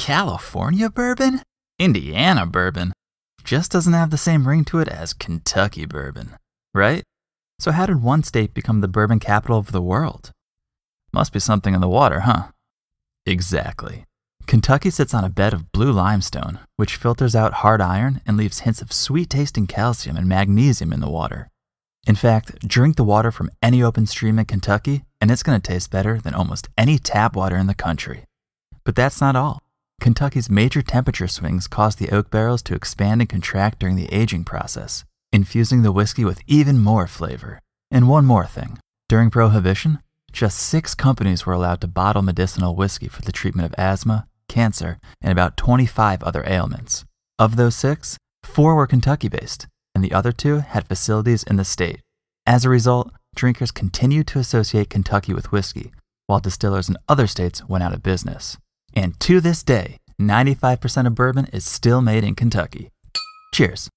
California bourbon? Indiana bourbon just doesn't have the same ring to it as Kentucky bourbon, right? So, how did one state become the bourbon capital of the world? Must be something in the water, huh? Exactly. Kentucky sits on a bed of blue limestone, which filters out hard iron and leaves hints of sweet tasting calcium and magnesium in the water. In fact, drink the water from any open stream in Kentucky, and it's going to taste better than almost any tap water in the country. But that's not all. Kentucky's major temperature swings cause the oak barrels to expand and contract during the aging process, infusing the whiskey with even more flavor. And one more thing during Prohibition, just six companies were allowed to bottle medicinal whiskey for the treatment of asthma, cancer, and about 25 other ailments. Of those six, four were Kentucky based, and the other two had facilities in the state. As a result, drinkers continued to associate Kentucky with whiskey, while distillers in other states went out of business. And to this day, 95% of bourbon is still made in Kentucky. Cheers.